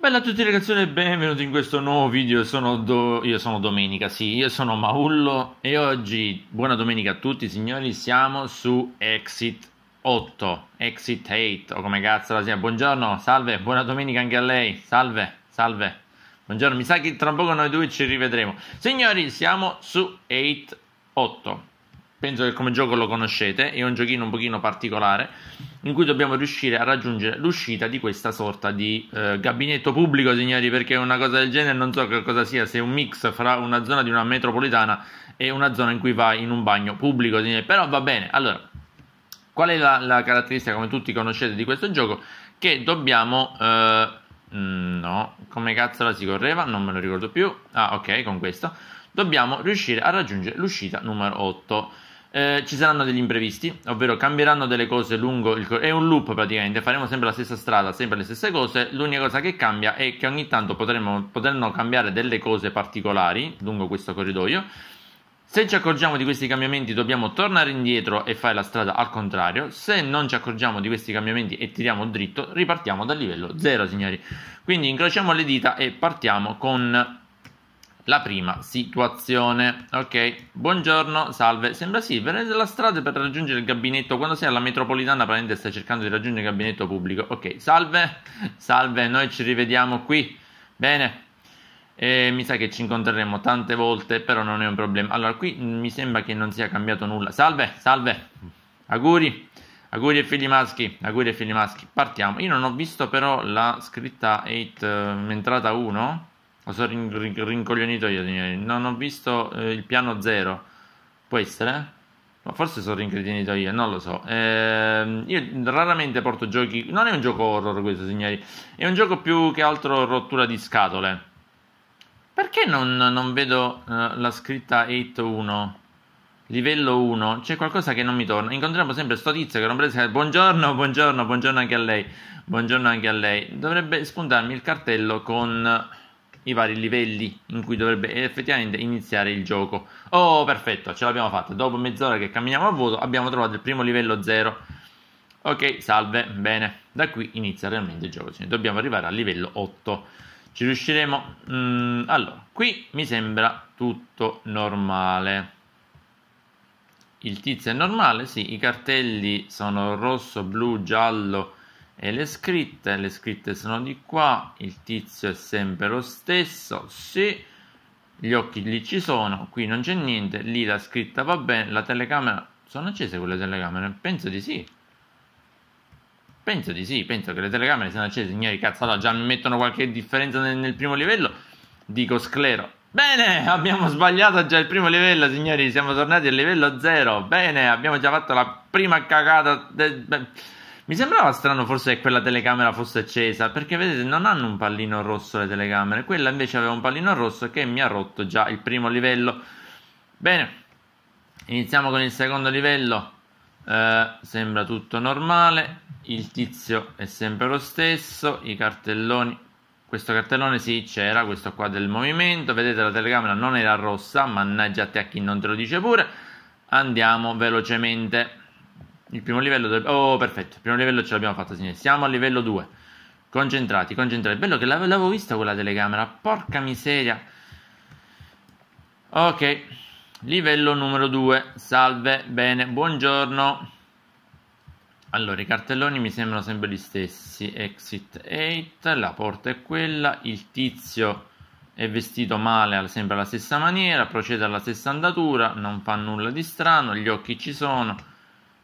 Bella a tutti ragazzi e benvenuti in questo nuovo video, sono do... io sono Domenica, sì, io sono Maullo e oggi, buona domenica a tutti signori, siamo su Exit 8, Exit 8 o come cazzo la sia, buongiorno, salve, buona domenica anche a lei, salve, salve, buongiorno, mi sa che tra poco noi due ci rivedremo. Signori, siamo su 8, 8 penso che come gioco lo conoscete, è un giochino un pochino particolare in cui dobbiamo riuscire a raggiungere l'uscita di questa sorta di eh, gabinetto pubblico, signori, perché una cosa del genere non so che cosa sia, se è un mix fra una zona di una metropolitana e una zona in cui vai in un bagno pubblico, signori. però va bene. Allora, qual è la, la caratteristica come tutti conoscete di questo gioco? Che dobbiamo eh, mm, no, come cazzo la si correva? Non me lo ricordo più. Ah, ok, con questo dobbiamo riuscire a raggiungere l'uscita numero 8 eh, ci saranno degli imprevisti, ovvero cambieranno delle cose lungo il corso. È un loop praticamente, faremo sempre la stessa strada, sempre le stesse cose. L'unica cosa che cambia è che ogni tanto potremo, potranno cambiare delle cose particolari lungo questo corridoio. Se ci accorgiamo di questi cambiamenti dobbiamo tornare indietro e fare la strada al contrario, se non ci accorgiamo di questi cambiamenti e tiriamo dritto ripartiamo dal livello 0 signori. Quindi incrociamo le dita e partiamo con la prima situazione. Ok, buongiorno, salve, sembra sì, venete dalla strada per raggiungere il gabinetto, quando sei alla metropolitana apparentemente stai cercando di raggiungere il gabinetto pubblico. Ok, salve, salve, noi ci rivediamo qui, bene. E mi sa che ci incontreremo tante volte, però non è un problema. Allora, qui mi sembra che non sia cambiato nulla. Salve, salve, auguri, auguri ai figli maschi, auguri ai figli maschi. Partiamo. Io non ho visto però la scritta 8, eh, entrata 1. Ma sono rin- rincoglionito io Non ho visto eh, il piano zero. Può essere? Ma forse sono rincoglionito io, non lo so. Eh, io raramente porto giochi. Non è un gioco horror questo, signori. È un gioco più che altro rottura di scatole. Perché non, non vedo eh, la scritta 8-1? Livello 1, c'è qualcosa che non mi torna. Incontriamo sempre sto tizio che non prende. Buongiorno, buongiorno, buongiorno anche a lei. Buongiorno anche a lei. Dovrebbe spuntarmi il cartello con i vari livelli in cui dovrebbe effettivamente iniziare il gioco. Oh, perfetto, ce l'abbiamo fatta. Dopo mezz'ora che camminiamo a vuoto abbiamo trovato il primo livello 0. Ok, salve, bene. Da qui inizia realmente il gioco. Cioè, dobbiamo arrivare al livello 8. Ci riusciremo? Mm, allora, qui mi sembra tutto normale. Il tizio è normale, sì, i cartelli sono rosso, blu, giallo, e le scritte, le scritte sono di qua, il tizio è sempre lo stesso, sì, gli occhi lì ci sono, qui non c'è niente, lì la scritta va bene, la telecamera, sono accese quelle telecamere? Penso di sì. Penso di sì, penso che le telecamere siano accese, signori, cazzola, già mi mettono qualche differenza nel, nel primo livello, dico sclero. Bene, abbiamo sbagliato già il primo livello, signori, siamo tornati al livello 0. Bene, abbiamo già fatto la prima cagata del... Mi sembrava strano forse che quella telecamera fosse accesa, perché vedete non hanno un pallino rosso le telecamere, quella invece aveva un pallino rosso che mi ha rotto già il primo livello. Bene, iniziamo con il secondo livello, eh, sembra tutto normale, il tizio è sempre lo stesso, i cartelloni, questo cartellone sì c'era, questo qua del movimento, vedete la telecamera non era rossa, mannaggia a te a chi non te lo dice pure, andiamo velocemente. Il primo livello del... Oh, perfetto, il primo livello ce l'abbiamo fatta, signori. Siamo a livello 2. Concentrati, concentrati. Bello che l'avevo vista quella telecamera, porca miseria. Ok, livello numero 2. Salve, bene, buongiorno. Allora, i cartelloni mi sembrano sempre gli stessi. Exit 8, la porta è quella, il tizio è vestito male, sempre alla stessa maniera, procede alla stessa andatura, non fa nulla di strano, gli occhi ci sono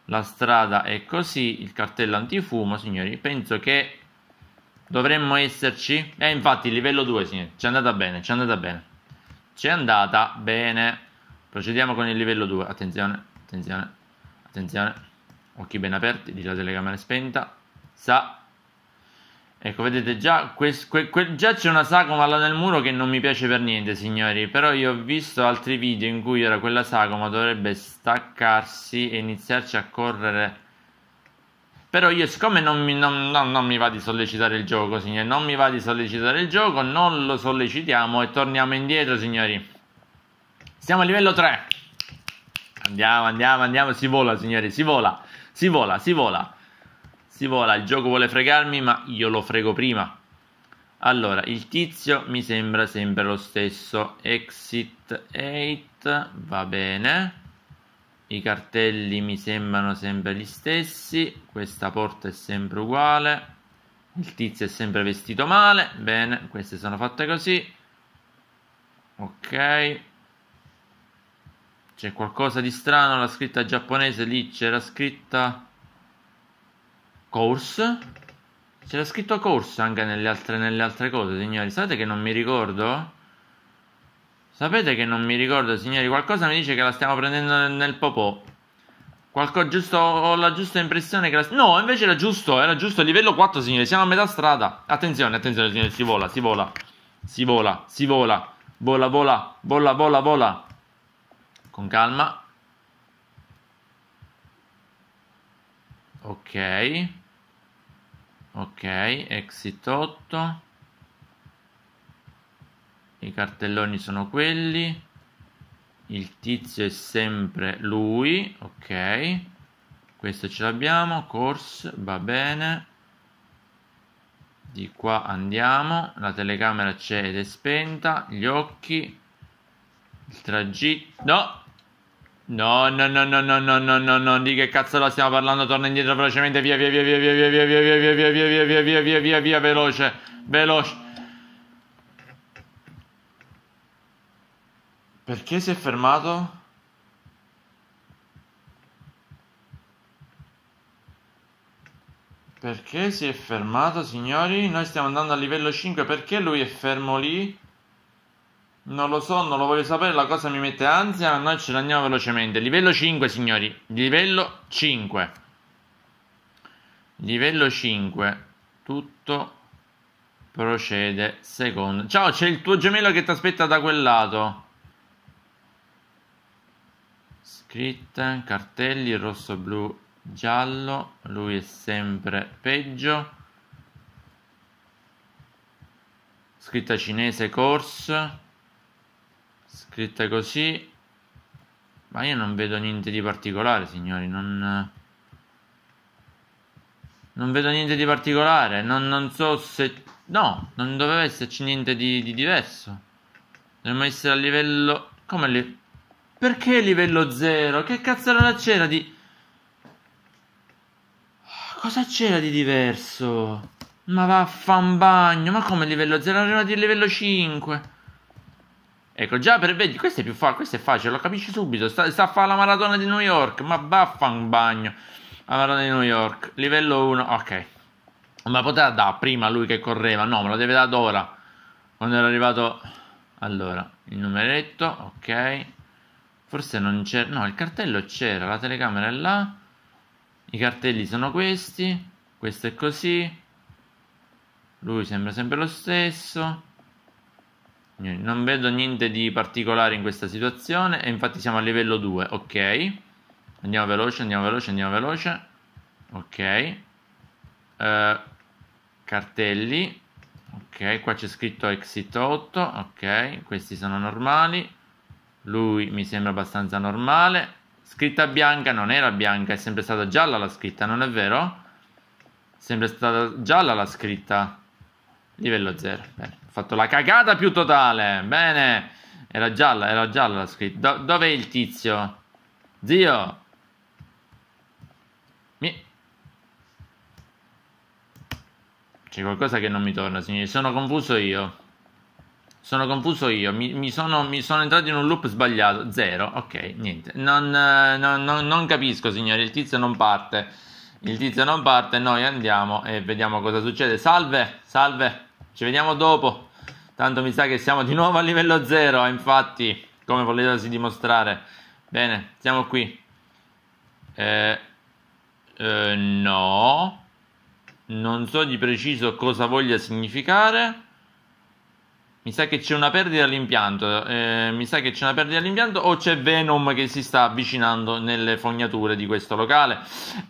la strada è così, il cartello antifumo, signori, penso che dovremmo esserci. E eh, infatti, livello 2, signori, ci è andata bene, ci è andata bene. Ci è andata bene. Procediamo con il livello 2, attenzione, attenzione, attenzione. Occhi ben aperti, di la telecamera spenta. Sa Ecco, vedete, già, quest, que, que, già c'è una sagoma là nel muro che non mi piace per niente, signori. Però io ho visto altri video in cui ora quella sagoma dovrebbe staccarsi e iniziarci a correre. Però io, siccome non mi, non, non, non mi va di sollecitare il gioco, signori, non mi va di sollecitare il gioco, non lo sollecitiamo e torniamo indietro, signori. Siamo a livello 3. Andiamo, andiamo, andiamo, si vola, signori, si vola, si vola, si vola. Si vola, il gioco vuole fregarmi, ma io lo frego prima. Allora, il tizio mi sembra sempre lo stesso. Exit 8, va bene. I cartelli mi sembrano sempre gli stessi. Questa porta è sempre uguale. Il tizio è sempre vestito male. Bene, queste sono fatte così. Ok. C'è qualcosa di strano, la scritta giapponese lì c'era scritta Course? C'era scritto course anche nelle altre, nelle altre cose, signori. Sapete che non mi ricordo? Sapete che non mi ricordo, signori? Qualcosa mi dice che la stiamo prendendo nel, nel popò. Qualcosa giusto, ho la giusta impressione che la... No, invece era giusto, era giusto. Livello 4, signori, siamo a metà strada. Attenzione, attenzione, signori, si vola, si vola. Si vola, si vola. Vola, vola, vola, vola, vola. Con calma. Ok ok exit 8 i cartelloni sono quelli il tizio è sempre lui ok questo ce l'abbiamo course va bene di qua andiamo la telecamera c'è ed è spenta gli occhi il tragitto no No, no, no, no, no, no, no, no, no, di che cazzo stiamo parlando? Torna indietro velocemente, via, via, via, via, via, via, via, via, via, via, via, via, via, via, via, via, via, veloce, veloce. Perché si è fermato? Perché si è fermato, signori? Noi stiamo andando a livello 5, perché lui è fermo lì? Non lo so, non lo voglio sapere, la cosa mi mette ansia, noi ce l'andiamo velocemente. Livello 5, signori. Livello 5. Livello 5. Tutto procede secondo. Ciao, c'è il tuo gemello che ti aspetta da quel lato. Scritta, cartelli, rosso, blu, giallo. Lui è sempre peggio. Scritta cinese, corso scritta così ma io non vedo niente di particolare signori non, non vedo niente di particolare non, non, so se no non doveva esserci niente di, di diverso dovremmo essere a livello come li... perché livello 0 che cazzo non c'era di cosa c'era di diverso ma va bagno ma come livello 0 arriva di livello 5 Ecco, già per vedi, questo è più facile, questo è facile, lo capisci subito. Sta, sta a fare la maratona di New York, ma baffa un bagno. La maratona di New York, livello 1, ok. Ma poteva da prima lui che correva, no, me lo deve dare ora. Quando era arrivato... Allora, il numeretto, ok. Forse non c'era... No, il cartello c'era, la telecamera è là. I cartelli sono questi. Questo è così. Lui sembra sempre lo stesso. Non vedo niente di particolare in questa situazione e infatti siamo a livello 2, ok. Andiamo veloce, andiamo veloce, andiamo veloce. Ok. Uh, cartelli. Ok, qua c'è scritto exit 8, ok, questi sono normali. Lui mi sembra abbastanza normale. Scritta bianca non era bianca, è sempre stata gialla la scritta, non è vero? È sempre stata gialla la scritta. Livello 0. Bene. Ho fatto la cagata più totale. Bene. Era gialla, era gialla la scritta. Do dov'è il tizio? Zio. Mi... C'è qualcosa che non mi torna, signori. Sono confuso io. Sono confuso io. Mi, mi, sono, mi sono, entrato in un loop sbagliato. Zero. Ok, niente. Non, non, eh, non, non capisco, signori. Il tizio non parte. Il tizio non parte, noi andiamo e vediamo cosa succede. Salve, salve, ci vediamo dopo. Tanto mi sa che siamo di nuovo a livello zero, infatti, come volevasi dimostrare. Bene, siamo qui. Eh, eh, no, non so di preciso cosa voglia significare. Mi sa che c'è una perdita all'impianto. Eh, mi sa che c'è una perdita all'impianto. O c'è Venom che si sta avvicinando nelle fognature di questo locale.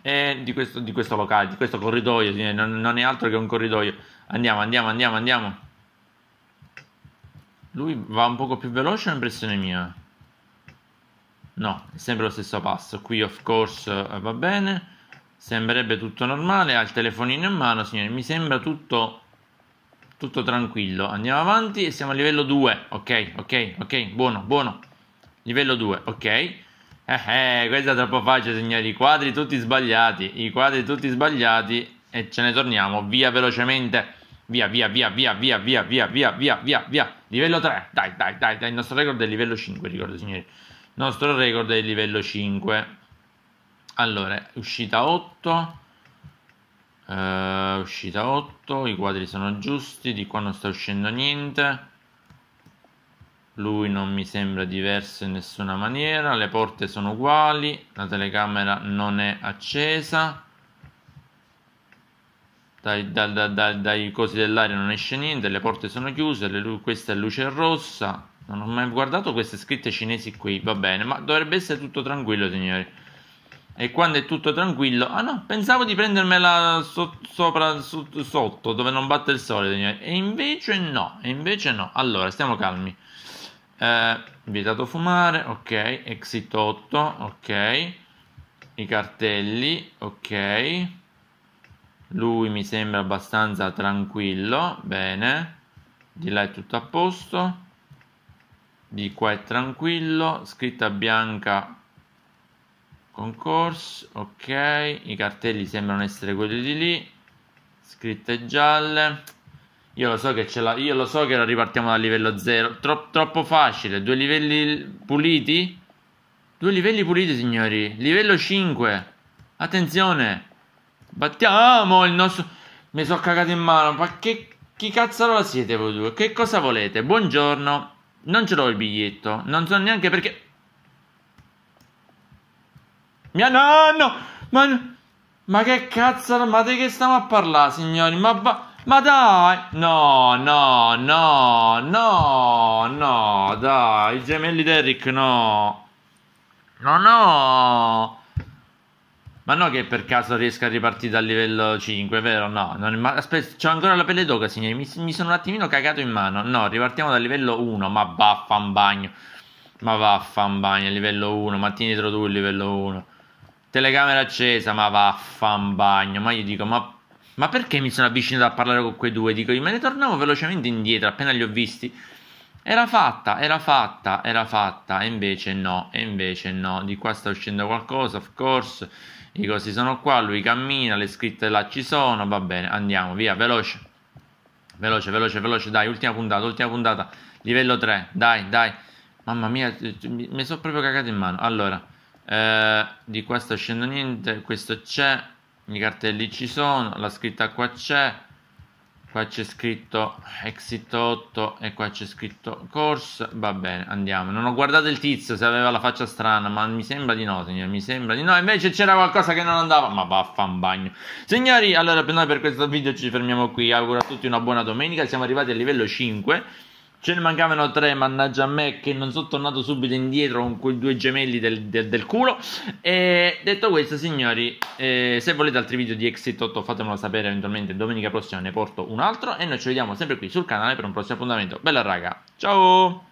Eh, di, questo, di, questo, locale, di questo corridoio. Non, non, è altro che un corridoio. Andiamo, andiamo, andiamo, andiamo. Lui va un poco più veloce, è un'impressione mia. No, è sempre lo stesso passo. Qui, of course, va bene. Sembrerebbe tutto normale. Ha il telefonino in mano, signore. Mi sembra tutto tutto tranquillo. Andiamo avanti e siamo a livello 2. Ok, ok, ok, buono, buono. Livello 2, ok. Eh, eh, questa è troppo facile, signori. I quadri tutti sbagliati. I quadri tutti sbagliati. E ce ne torniamo via velocemente. Via, via, via, via, via, via, via, via, via, via, via. Livello 3. Dai, dai, dai, dai. Il nostro record è livello 5, ricordo, signori. Il nostro record è livello 5. Allora, uscita 8. Uh, uscita 8, i quadri sono giusti, di qua non sta uscendo niente. Lui non mi sembra diverso in nessuna maniera, le porte sono uguali, la telecamera non è accesa. Dai, dai, dai, da, dai cosi dell'aria non esce niente, le porte sono chiuse, le, questa è luce rossa. Non ho mai guardato queste scritte cinesi qui, va bene, ma dovrebbe essere tutto tranquillo, signori e quando è tutto tranquillo, ah no, pensavo di prendermela so- sopra, so- sotto, dove non batte il sole, e invece no, e invece no. Allora, stiamo calmi. Eh, vietato fumare, ok, exit 8, ok, i cartelli, ok. Lui mi sembra abbastanza tranquillo, bene. Di là è tutto a posto. Di qua è tranquillo, scritta bianca concorso ok i cartelli sembrano essere quelli di lì scritte gialle io lo so che ce la io lo so che la ripartiamo dal livello 0 Tro, troppo facile due livelli puliti due livelli puliti signori livello 5 attenzione battiamo il nostro mi sono cagato in mano ma che chi cazzarola siete voi due che cosa volete buongiorno non ce l'ho il biglietto non so neanche perché mio nonno! Ma, ma che cazzo, ma di che stiamo a parlare, signori? Ma, va, ma dai! No, no, no, no, no, dai, i gemelli Derrick no. No, no. Ma no che per caso riesca a ripartire dal livello 5, vero? No, non, ma aspetta, c'ho ancora la pelle d'oca, signori. Mi, mi, sono un attimino cagato in mano. No, ripartiamo dal livello 1, ma vaffan bagno. Ma vaffan bagno, livello 1, ma tieni tu il livello 1. Telecamera accesa, ma vaffanbagno. Ma io dico, ma, ma perché mi sono avvicinato a parlare con quei due? Dico, ma ne tornavo velocemente indietro appena li ho visti. Era fatta, era fatta, era fatta, e invece no, e invece no. Di qua sta uscendo qualcosa, of course. I cosi sono qua, lui cammina, le scritte là ci sono, va bene, andiamo, via, veloce. Veloce, veloce, veloce, dai, ultima puntata, ultima puntata. Livello 3, dai, dai. Mamma mia, mi sono proprio cagato in mano. Allora, eh, di questo scendo niente questo c'è i cartelli ci sono la scritta qua c'è qua c'è scritto exit 8 e qua c'è scritto course va bene andiamo non ho guardato il tizio se aveva la faccia strana ma mi sembra di no signore mi sembra di no invece c'era qualcosa che non andava ma vaffan bagno signori allora per noi per questo video ci fermiamo qui auguro a tutti una buona domenica siamo arrivati al livello 5 Ce ne mancavano tre, mannaggia a me, che non sono tornato subito indietro con quei due gemelli del, del, del culo. E detto questo, signori, eh, se volete altri video di Exit 8 fatemelo sapere eventualmente domenica prossima ne porto un altro. E noi ci vediamo sempre qui sul canale per un prossimo appuntamento. Bella raga, ciao!